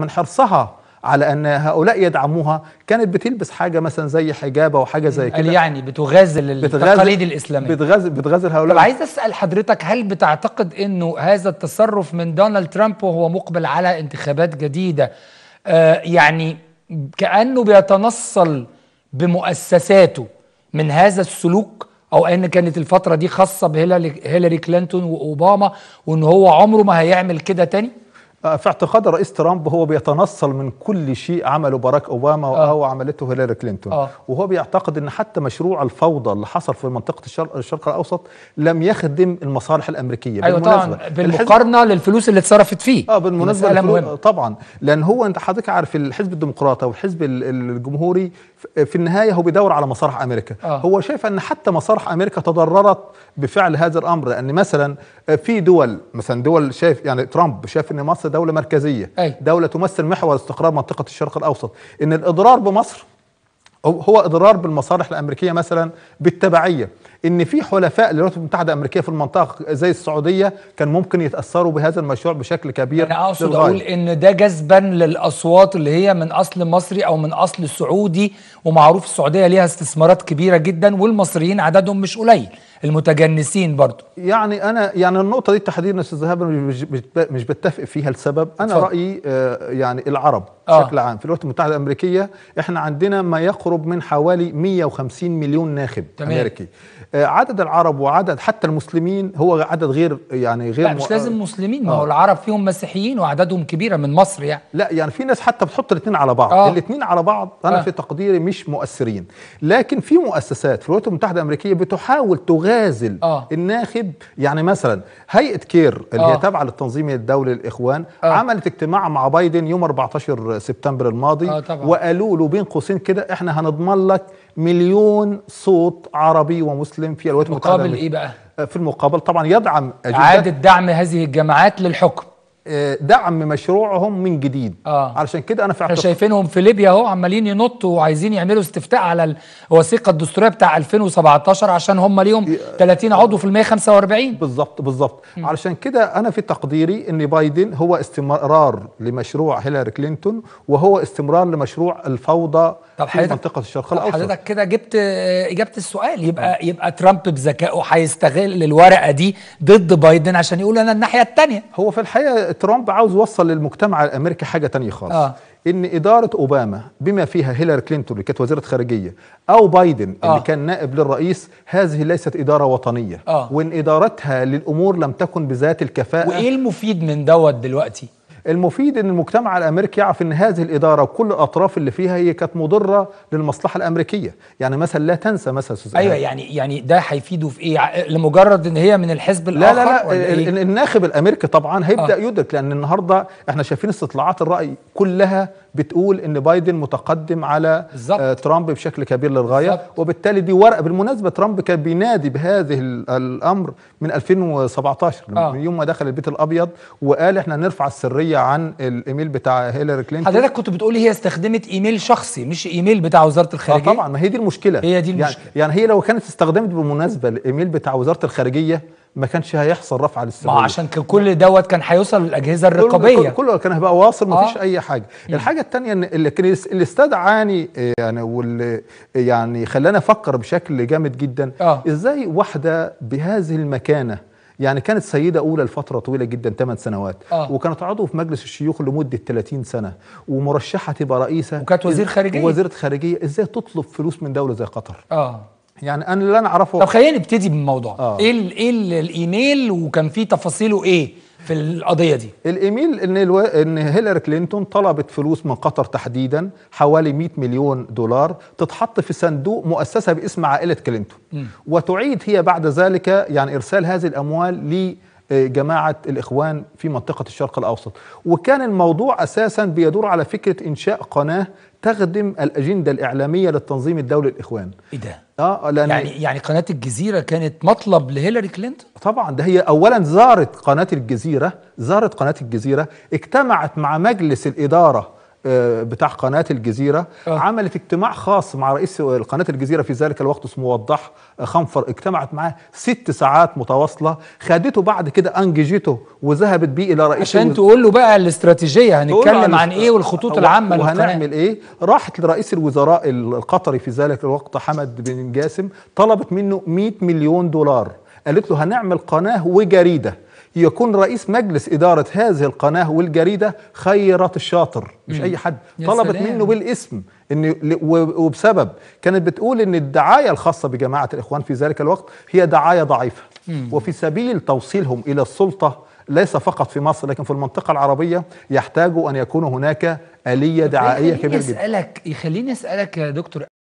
من حرصها على ان هؤلاء يدعموها كانت بتلبس حاجه مثلا زي حجابه وحاجه زي كده يعني بتغازل التقاليد الاسلاميه بتغازل بتغازل هؤلاء طب عايز اسال حضرتك هل بتعتقد انه هذا التصرف من دونالد ترامب وهو مقبل على انتخابات جديده آه يعني كانه بيتنصل بمؤسساته من هذا السلوك او ان كانت الفتره دي خاصه بهيلاري كلينتون واوباما وان هو عمره ما هيعمل كده تاني في اعتقاد الرئيس ترامب هو بيتنصل من كل شيء عمله باراك اوباما او آه. عملته هيلاري كلينتون آه. وهو بيعتقد ان حتى مشروع الفوضى اللي حصل في منطقه الشرق, الشرق الاوسط لم يخدم المصالح الامريكيه أيوة بالمناسبه طبعا بالمقارنه الحزب... للفلوس اللي اتصرفت فيه اه بالمناسبه الفلو... طبعا لان هو انت حضرتك عارف الحزب الديمقراطي والحزب الجمهوري في النهايه هو بيدور على مصالح امريكا آه. هو شايف ان حتى مصالح امريكا تضررت بفعل هذا الامر لان مثلا آه، في دول مثلا دول شايف يعني ترامب شايف ان مصر دوله مركزيه أي. دوله تمثل محور استقرار منطقه الشرق الاوسط ان الاضرار بمصر هو اضرار بالمصالح الامريكيه مثلا بالتبعيه ان في حلفاء للولايات المتحده الامريكيه في المنطقه زي السعوديه كان ممكن يتاثروا بهذا المشروع بشكل كبير انا اقصد للغاية. اقول ان ده جذبا للاصوات اللي هي من اصل مصري او من اصل سعودي ومعروف السعوديه ليها استثمارات كبيره جدا والمصريين عددهم مش قليل المتجنسين برضو يعني انا يعني النقطه دي تحديدا استاذ ذهاب مش بتفق فيها لسبب انا صح. رايي آه، يعني العرب آه. بشكل عام في الولايات المتحده الامريكيه احنا عندنا ما يقرب من حوالي 150 مليون ناخب تمام. امريكي آه، عدد العرب وعدد حتى المسلمين هو عدد غير يعني غير لا مش لازم مسلمين ما آه. هو العرب فيهم مسيحيين وعددهم كبيره من مصر يعني لا يعني في ناس حتى بتحط الاثنين على بعض آه. الاثنين على بعض انا آه. في تقديري مش مؤثرين لكن في مؤسسات في الولايات المتحده الامريكيه بتحاول تغير يغازل آه. الناخب يعني مثلا هيئه كير اللي آه. هي تابعه للتنظيم الدولي للاخوان آه. عملت اجتماع مع بايدن يوم 14 سبتمبر الماضي آه وقالوا له بين قوسين كده احنا هنضمن لك مليون صوت عربي ومسلم في الولايات المتحده مقابل ايه بقى في المقابل طبعا يدعم اعاده دعم هذه الجماعات للحكم آه، دعم مشروعهم من جديد آه. علشان كده انا في احنا شايفينهم في ليبيا اهو عمالين ينطوا وعايزين يعملوا استفتاء على الوثيقه الدستوريه بتاع 2017 عشان هم ليهم 30 عضو في المية 45 بالظبط بالظبط علشان كده انا في تقديري ان بايدن هو استمرار لمشروع هيلاري كلينتون وهو استمرار لمشروع الفوضى طب في منطقه الشرق الاوسط حضرتك كده جبت اجابه السؤال يبقى آه. يبقى ترامب بذكائه هيستغل الورقه دي ضد بايدن عشان يقول انا الناحيه الثانيه هو في الحقيقه ترامب عاوز يوصل للمجتمع الامريكي حاجه تانية خالص آه. ان اداره اوباما بما فيها هيلاري كلينتون اللي كانت وزيره خارجيه او بايدن آه. اللي كان نائب للرئيس هذه ليست اداره وطنيه آه. وان ادارتها للامور لم تكن بذات الكفاءه وايه المفيد من دوت دلوقتي المفيد ان المجتمع الامريكي يعرف ان هذه الاداره وكل الاطراف اللي فيها هي كانت مضره للمصلحه الامريكيه يعني مثلا لا تنسى مثلا ايوه يعني يعني ده هيفيده في ايه لمجرد ان هي من الحزب الاخر لا لا, لا إيه؟ الناخب الامريكي طبعا هيبدا آه. يدرك لان النهارده احنا شايفين استطلاعات الراي كلها بتقول ان بايدن متقدم على آه ترامب بشكل كبير للغايه بالزبط. وبالتالي دي ورقه بالمناسبه ترامب كان بينادي بهذه الامر من 2017 آه. من يوم ما دخل البيت الابيض وقال احنا نرفع السريه شويه عن الايميل بتاع هيلاري كلينتون حضرتك كنت بتقولي هي استخدمت ايميل شخصي مش ايميل بتاع وزاره الخارجيه اه طبعا ما هي دي المشكله هي دي يعني المشكله يعني, يعني هي لو كانت استخدمت بالمناسبه الايميل بتاع وزاره الخارجيه ما كانش هيحصل رفع للسعوديه ما عشان كل دوت كان هيوصل للاجهزه الرقابيه كله كان هيبقى واصل ما فيش آه. اي حاجه مم. الحاجه الثانيه ان اللي استدعاني آه، يعني واللي يعني خلاني افكر بشكل جامد جدا آه. ازاي واحده بهذه المكانه يعني كانت سيدة أولى لفترة طويلة جدا 8 سنوات آه. وكانت عضو في مجلس الشيوخ لمدة 30 سنة ومرشحة تبقى رئيسة وكانت وزير خارجية وزيرة خارجية إزاي تطلب فلوس من دولة زي قطر آه يعني انا اللي انا اعرفه طب خلينا نبتدي بالموضوع آه. ايه ايه الايميل وكان فيه تفاصيله ايه في القضيه دي الايميل ان الو... ان هيلاري كلينتون طلبت فلوس من قطر تحديدا حوالي 100 مليون دولار تتحط في صندوق مؤسسه باسم عائله كلينتون م. وتعيد هي بعد ذلك يعني ارسال هذه الاموال ل جماعه الاخوان في منطقه الشرق الاوسط وكان الموضوع اساسا بيدور على فكره انشاء قناه تخدم الاجنده الاعلاميه للتنظيم الدولي الاخوان ايه ده اه لأن يعني يعني قناه الجزيره كانت مطلب لهيلاري كلينتون طبعا ده هي اولا زارت قناه الجزيره زارت قناه الجزيره اجتمعت مع مجلس الاداره آه، بتاع قناة الجزيرة أه. عملت اجتماع خاص مع رئيس قناة الجزيرة في ذلك الوقت اسمه وضح خنفر اجتمعت معاه ست ساعات متواصلة خدته بعد كده أنججته وذهبت بيه إلى رئيس عشان تقول له بقى الاستراتيجية هنتكلم عن إيه والخطوط العامة وهنعمل إيه راحت لرئيس الوزراء القطري في ذلك الوقت حمد بن جاسم طلبت منه 100 مليون دولار قالت له هنعمل قناة وجريدة يكون رئيس مجلس إدارة هذه القناة والجريدة خيرت الشاطر مش أي حد طلبت سلام. منه بالاسم إن وبسبب كانت بتقول إن الدعاية الخاصة بجماعة الإخوان في ذلك الوقت هي دعاية ضعيفة وفي سبيل توصيلهم إلى السلطة ليس فقط في مصر لكن في المنطقة العربية يحتاجوا أن يكون هناك آلية إيه، دعائية كبيرة جدا يخليني أسألك يا دكتور